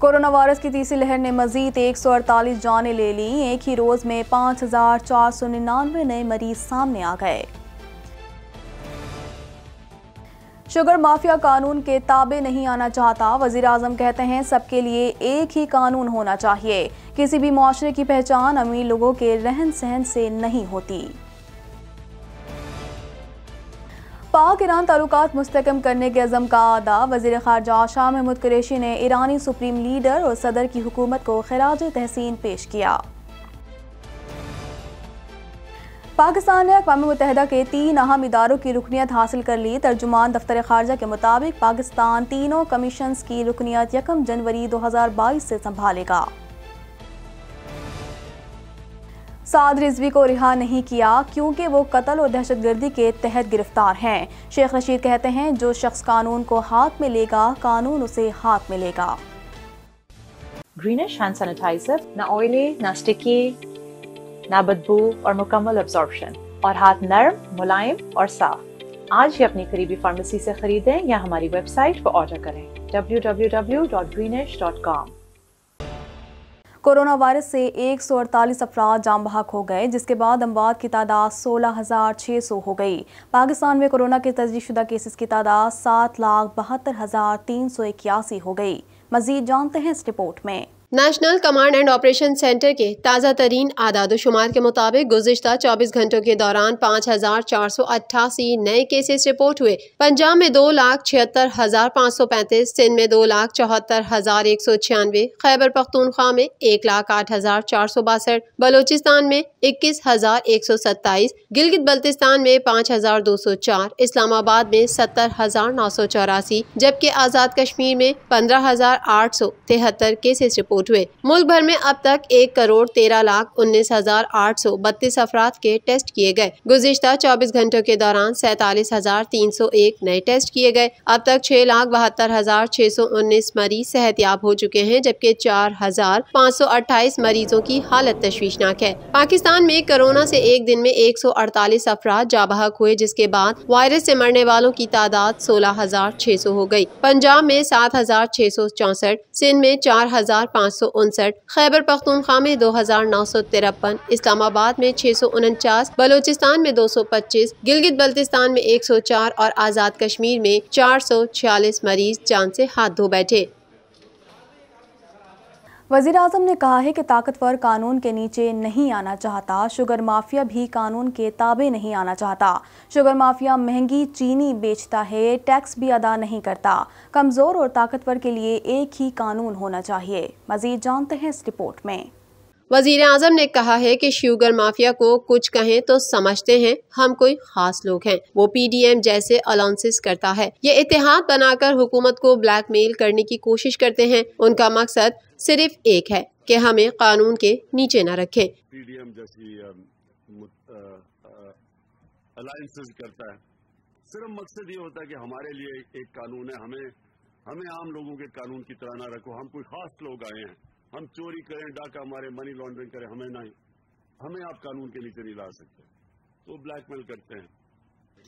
corona virus की तीसरी लहर ने मजीद एक सौ अड़तालीस जाने ले ली एक ही रोज़ में पांच हज़ार चार सौ निन्यानवे नए मरीज सामने आ गए शुगर माफिया कानून के ताबे नहीं आना चाहता वजीर आजम कहते हैं सबके लिए एक ही कानून होना चाहिए किसी भी माशरे की पहचान अमीर लोगों के रहन सहन से नहीं होती पाक ईरान ताल्लुक मुस्तकम करने के अज़म का आदा वजीर खारजा शाह महमूद कुरेशी ने ईरानी सुप्रीम लीडर और सदर की हुकूमत को खराज तहसीन पेश किया पाकिस्तान ने अकवा मुतहदा के तीन अहम इदारों की रुकनीत हासिल कर ली तर्जुमान दफ्तर खारजा के मुताबिक पाकिस्तान तीनों कमीशन की रुकनीत यकम जनवरी दो हज़ार बाईस से संभालेगा साद रिजवी को रिहा नहीं किया क्योंकि वो कत्ल और दहशतगर्दी के तहत गिरफ्तार हैं शेख रशीद कहते हैं जो शख्स कानून को हाथ में लेगा कानून उसे हाथ में लेगा ग्रीनिश हैंड सैनिटाइजर ना ऑयली ना स्टिकी ना बदबू और मुकम्मल अब्जॉर्बशन और हाथ नरम मुलायम और साफ आज ही अपनी करीबी फार्मेसी से खरीदें या हमारी वेबसाइट पर ऑर्डर करें www.greenish.com कोरोना वायरस से एक सौ अड़तालीस अफराद जाम बहक हो गए जिसके बाद अमवात की तादाद सोलह हज़ार छः सौ हो गई पाकिस्तान में कोरोना के तजीशुदा केसेस की तादाद सात लाख बहत्तर हज़ार तीन सौ इक्यासी हो गई मजीद जानते हैं इस रिपोर्ट में national command and operation centre के ताज़ा तरीन आदादोशुमार के मुताबिक गुजशत 24 घंटों के दौरान पाँच हज़ार चार सौ अट्ठासी नए केसेस रिपोर्ट हुए पंजाब में दो लाख छिहत्तर हज़ार पाँच सौ पैंतीस सिंध में दो लाख चौहत्तर हज़ार एक सौ छियानवे खैबर पख्तूनख्वा में एक लाख आठ हज़ार चार सौ बासठ बलोचिस्तान में इक्कीस हज़ार एक सौ सत्ताईस गिलगित बल्तिस्तान में पाँच हज़ार दो सौ चार इस्लामाबाद में सत्तर हज़ार नौ सौ चौरासी जबकि आज़ाद कश्मीर में पंद्रह हज़ार आठ सौ तिहत्तर केसेस रिपोर्ट रिपोर्ट हुए मुल्क भर में अब तक एक करोड़ तेरह लाख उन्नीस हजार आठ सौ बत्तीस अफराद के टेस्ट किए गए गुजशत चौबीस घंटों के दौरान सैतालीस हजार तीन सौ एक नए टेस्ट किए गए अब तक छह लाख बहत्तर हजार छह सौ उन्नीस मरीज सेहतियाब हो चुके हैं जबकि चार हजार पाँच सौ अट्ठाईस मरीजों की हालत तशवीशनाक है पाकिस्तान में कोरोना से एक दिन में एक सौ अड़तालीस अफराद जाबहक हुए जिसके बाद वायरस से मरने वालों की तादाद सोलह हजार छह सौ हो गयी पंजाब में सात हजार छह सौ चौसठ सिंध में चार हजार पाँच पाँच सौ उनसठ खैबर पख्तूनख्वा में दो हजार नौ सौ तिरपन इस्लामाबाद में छह सौ उनचास बलोचिस्तान में दो सौ पच्चीस गिलगित बल्तिस्तान में एक सौ चार और आज़ाद कश्मीर में चार सौ छियालीस मरीज जान से हाथ धो बैठे वजीर अजम ने कहा है कि ताकतवर कानून के नीचे नहीं आना चाहता शुगर माफिया भी कानून के ताबे नहीं आना चाहता शुगर माफिया महंगी चीनी बेचता है टैक्स भी अदा नहीं करता कमज़ोर और ताकतवर के लिए एक ही कानून होना चाहिए मजीद जानते हैं इस रिपोर्ट में वजीर आजम ने कहा है कि शुगर माफिया को कुछ कहें तो समझते हैं हम कोई खास लोग हैं वो पीडीएम जैसे अलाउंसेस करता है ये इतिहाद बनाकर हुकूमत को ब्लैकमेल करने की कोशिश करते हैं उनका मकसद सिर्फ एक है कि हमें कानून के नीचे न रखे सिर्फ मकसद ये होता है कि हमारे लिए एक कानून है हमें हमें आम लोगों के कानून की तरह ना रखो हम कोई खास लोग आए हैं हम चोरी करें डाका मारे मनी लॉन्ड्रिंग करें हमें नहीं हमें आप कानून के नीचे नहीं ला सकते तो ब्लैकमेल करते हैं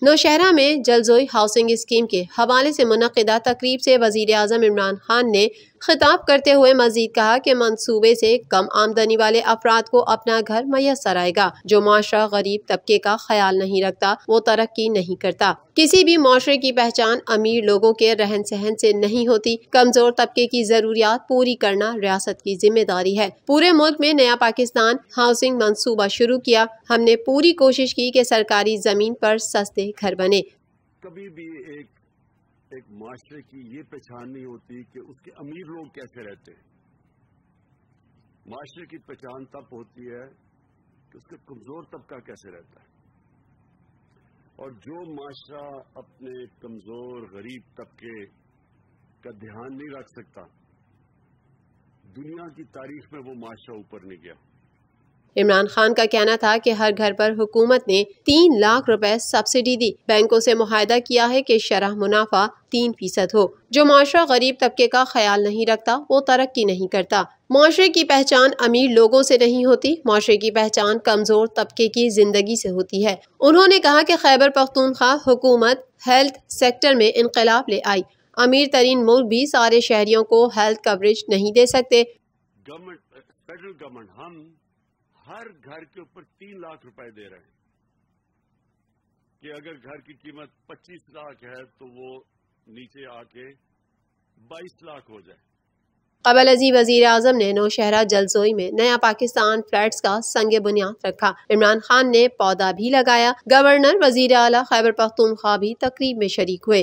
नौशहरा में जलजोई हाउसिंग स्कीम के हवाले से मुनदा तकरीब से वजीर अजम इमरान खान ने खिताब करते हुए मजीद कहा की मनसूबे से कम आमदनी वाले अफराद को अपना घर मैसर आएगा जो माशरा गरीब तबके का ख्याल नहीं रखता वो तरक्की नहीं करता किसी भी माशरे की पहचान अमीर लोगों के रहन सहन से नहीं होती कमजोर तबके की जरूरियात पूरी करना रियासत की जिम्मेदारी है पूरे मुल्क में नया पाकिस्तान हाउसिंग मंसूबा शुरू किया हमने पूरी कोशिश की कि सरकारी जमीन पर सस्ते घर बने कभी भी एक एक माशरे की ये पहचान नहीं होती कि उसके अमीर लोग कैसे रहते हैं माशरे की पहचान तब होती है कि उसका कमजोर तबका कैसे रहता है और जो माशरा अपने कमजोर गरीब तबके का ध्यान नहीं रख सकता दुनिया की तारीख में वो माशरा ऊपर नहीं गया इमरान खान का कहना था कि हर घर पर हुकूमत ने तीन लाख रुपए सब्सिडी दी बैंकों से मुहिदा किया है कि शराह मुनाफा तीन फीसद हो जो माशरा गरीब तबके का ख्याल नहीं रखता वो तरक्की नहीं करता माशरे की पहचान अमीर लोगों से नहीं होती माशरे की पहचान कमज़ोर तबके की ज़िंदगी से होती है उन्होंने कहा कि खैबर पख्तूनख्वा हुकूमत हेल्थ सेक्टर में इनकलाब ले आई अमीर तरीन मुल्क भी सारे शहरियों को हेल्थ कवरेज नहीं दे सकते हर घर के ऊपर तीन लाख रुपए दे रहे हैं कि अगर घर की कीमत पच्चीस लाख है तो वो नीचे आके बाईस लाख हो जाए कबल अजी वजीर अजम ने नौशहरा जलसोई में नया पाकिस्तान फ्लैट्स का संग बुनियाद रखा इमरान खान ने पौधा भी लगाया गवर्नर वजीर अला खैबर पख्तूनख्वा भी तकरीब में शरीक हुए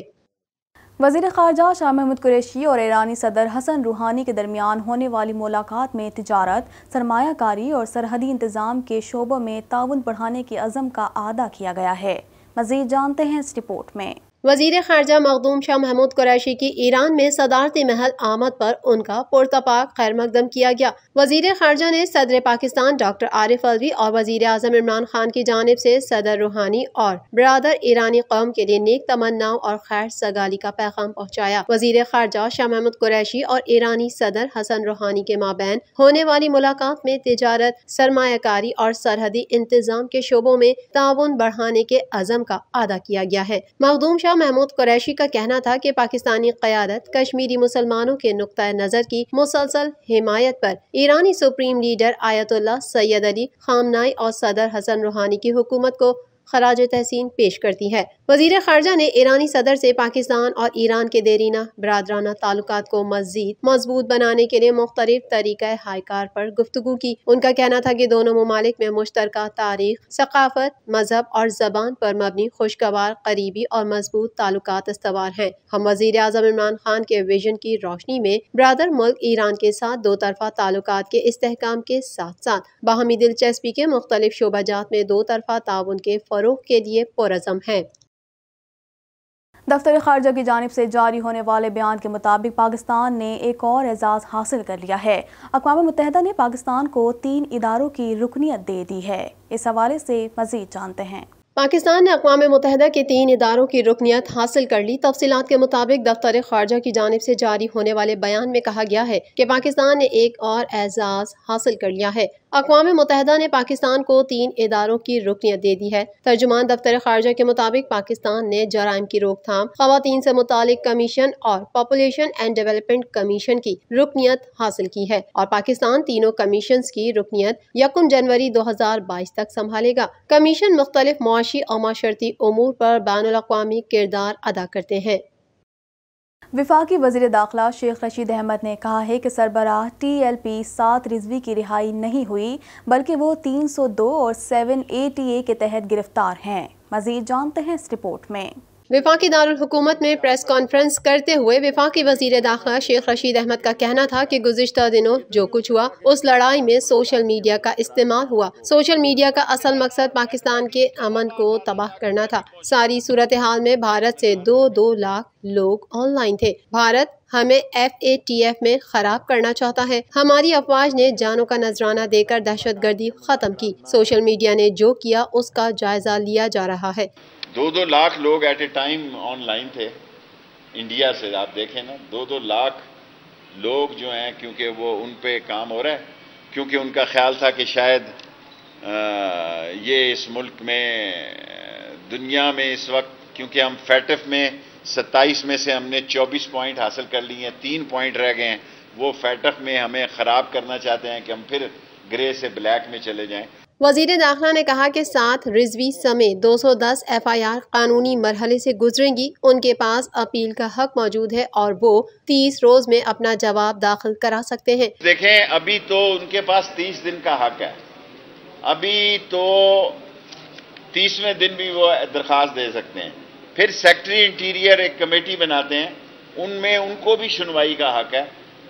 वजीर खारजा शाह महमूद कुरैशी और ईरानी सदर हसन रूहानी के दरमियान होने वाली मुलाकात में तजारत सरमाकारी और सरहदी इंतज़ाम के शोबों में ताउन बढ़ाने के अज़म का आदा किया गया है मज़ीद जानते हैं इस रिपोर्ट में वजीर खारजा मखदूम शाह महमूद कुरैशी की ईरान में सदारती महल आमद पर उनका पुरतपाक खैर मकदम किया गया वजीर खारजा ने सदर पाकिस्तान डॉक्टर आरिफ अलवी और वजीर अजम इमरान खान की जानब से सदर रूहानी और बरदर ईरानी कौम के लिए नेक तमन्नाओं और खैर सगाली का पैगाम पहुँचाया वजीर खारजा शाह महमूद कुरैशी और ईरानी सदर हसन रूहानी के माबेन होने वाली मुलाकात में तजारत सरमाकारी और सरहदी इंतजाम के शोबों में ताउन बढ़ाने के अजम का अदा किया गया है मखदूम शाह महमूद कुरैशी का कहना था कि पाकिस्तानी क्यादत कश्मीरी मुसलमानों के नुक़ नज़र की मुसलसल हिमायत पर ईरानी supreme leader Ayatollah Sayyid Ali Khamenei और सदर हसन रूहानी की हुकूमत को खराज तहसीन पेश करती है वजीर खारजा ने ईरानी सदर से पाकिस्तान और ईरान के देरीना बरदराना ताल्लुक को मजीद मजबूत बनाने के लिए मुख्तलिफ तरीक़ हाईकार पर गुफ्तु की उनका कहना था कि दोनों ममालिक में मुश्तर तारीख सकाफत मजहब और जबान पर मबनी खुशगवार करीबी और मजबूत ताल्लुक इस्तेवाल हैं हम वजीर अजम इमरान खान के विजन की रोशनी में ब्रादर मुल्क ईरान के साथ दो तरफा ताल्लुक के इस्तेकाम के साथ साथ बाहमी दिलचस्पी के मुख्तलिफ शोबाजात में दो तरफा ताउन के फ़रोग के लिए पुरज़म है दफ्तर खारजा की जानब से जारी होने वाले बयान के मुताबिक पाकिस्तान ने एक और एजाज़ हासिल कर लिया है अकवा मुतहदा ने पाकिस्तान को तीन इदारों की रुकनीत दे दी है इस हवाले से मजीद जानते हैं पाकिस्तान ने अकवा मुतहदा के तीन इदारों की रुकनीत हासिल कर ली तफसीत के मुताबिक दफ्तर खारजा की जानब से जारी होने वाले बयान में कहा गया है कि पाकिस्तान ने एक और एजाज़ हासिल कर लिया है अकवा मुतहदा ने पाकिस्तान को तीन इदारों की रुकनीत दे दी है तर्जुमान दफ्तर खारजा के मुताबिक पाकिस्तान ने जराइम की रोकथाम खातन से मुतल कमीशन और पॉपुलेशन एंड डेवलपमेंट कमीशन की रुकनीत हासिल की है और पाकिस्तान तीनों कमीशन की रुकनीत यकम जनवरी दो हजार बाईस तक संभालेगा कमीशन मुख्तलिफी और माशरती अमूर पर बैन अवी किरदार अदा करते हैं विफाक वजीर दाखिला शेख रशीद अहमद ने कहा है कि सरबराह टी एल पी सात रिजवी की रिहाई नहीं हुई बल्कि वो तीन सौ दो और सेवन ए टी ए के तहत गिरफ्तार हैं मजीद जानते हैं इस रिपोर्ट में विफाक दारकूमत में प्रेस कॉन्फ्रेंस करते हुए विफाक वजीर दाखिला शेख रशीद अहमद का कहना था कि गुजशत दिनों जो कुछ हुआ उस लड़ाई में सोशल मीडिया का इस्तेमाल हुआ सोशल मीडिया का असल मकसद पाकिस्तान के अमन को तबाह करना था सारी सूरत हाल में भारत से दो दो लाख लोग ऑनलाइन थे भारत हमें एफ ए टी एफ में खराब करना चाहता है हमारी अफवाज ने जानों का नजराना देकर दहशत गर्दी खत्म की सोशल मीडिया ने जो किया उसका जायजा लिया जा रहा है दो दो लाख लोग एट ए टाइम ऑनलाइन थे इंडिया से आप देखें ना दो दो लाख लोग जो हैं क्योंकि वो उन पे काम हो रहा है क्योंकि उनका ख्याल था कि शायद आ, ये इस मुल्क में दुनिया में इस वक्त क्योंकि हम फैटफ में 27 में से हमने 24 पॉइंट हासिल कर लिए हैं तीन पॉइंट रह गए हैं वो फैटफ में हमें ख़राब करना चाहते हैं कि हम फिर ग्रे से ब्लैक में चले जाएं वजीर दाखिला ने कहा कि सात रिजवी समेत 210 एफआईआर कानूनी मरहले से गुजरेंगी उनके पास अपील का हक मौजूद है और वो 30 रोज में अपना जवाब दाखिल करा सकते हैं देखें अभी तो उनके पास 30 दिन का हक है अभी तो तीसवें दिन भी वो दरख्वास्त दे सकते हैं फिर सेक्रेटरी इंटीरियर एक कमेटी बनाते हैं उनमें उनको भी सुनवाई का हक है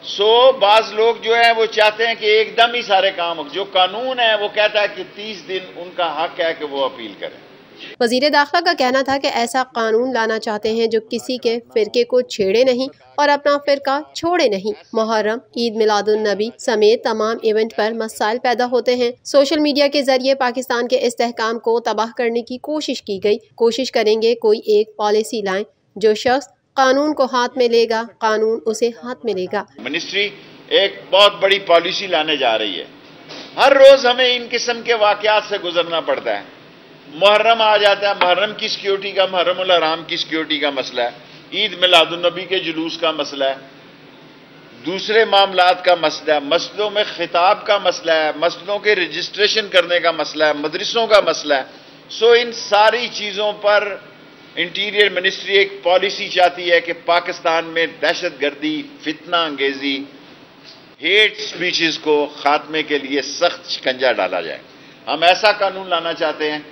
सो बाज लोग जो है वो चाहते हैं कि एकदम ही सारे काम जो कानून है वो कहता है कि तीस दिन उनका हक है कि वो अपील करें वजीर दाखिला का कहना था कि ऐसा कानून लाना चाहते हैं जो किसी के फिरके को छेड़े नहीं और अपना फिरका छोड़े नहीं मुहर्रम ईद मिलादुलनबी समेत तमाम इवेंट पर मसाइल पैदा होते हैं सोशल मीडिया के जरिए पाकिस्तान के इस्तेकाम को तबाह करने की कोशिश की गई कोशिश करेंगे कोई एक पॉलिसी लाएं जो शख्स कानून को हाथ में लेगा कानून उसे हाथ में लेगा मिनिस्ट्री एक बहुत बड़ी पॉलिसी लाने जा रही है हर रोज हमें इन किस्म के वाकत से गुजरना पड़ता है मुहर्रम आ जाता है मुहर्रम की सिक्योरिटी का मुहर्रम आराम की सिक्योरिटी का मसला है ईद मिलादुलनबी के जुलूस का मसला है दूसरे मामलात का मसला है मसलों में खिताब का मसला है मसलों के रजिस्ट्रेशन करने का मसला है मदरसों का मसला है सो इन सारी चीज़ों पर इंटीरियर मिनिस्ट्री एक पॉलिसी चाहती है कि पाकिस्तान में दहशत गर्दी फितना अंगेजी हेट स्पीचेस को खात्मे के लिए सख्त शिकंजा डाला जाए हम ऐसा कानून लाना चाहते हैं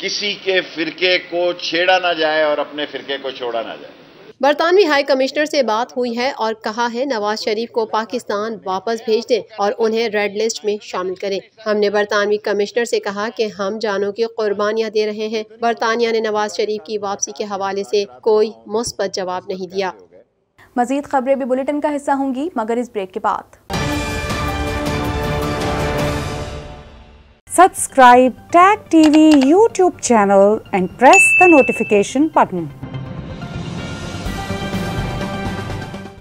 किसी के फिरके को छेड़ा ना जाए और अपने फिरके को छोड़ा ना जाए बरतानवी हाई कमिश्नर से बात हुई है और कहा है नवाज शरीफ को पाकिस्तान वापस भेज दें और उन्हें रेड लिस्ट में शामिल करें हमने बरतानवी कमिश्नर से कहा कि हम जानों की कुर्बानियां दे रहे हैं बरतानिया ने नवाज शरीफ की वापसी के हवाले से कोई मुस्बत जवाब नहीं दिया मजीद खबरें भी बुलेटिन का हिस्सा होंगी मगर इस ब्रेक के बाद subscribe tag TV YouTube channel and press the notification button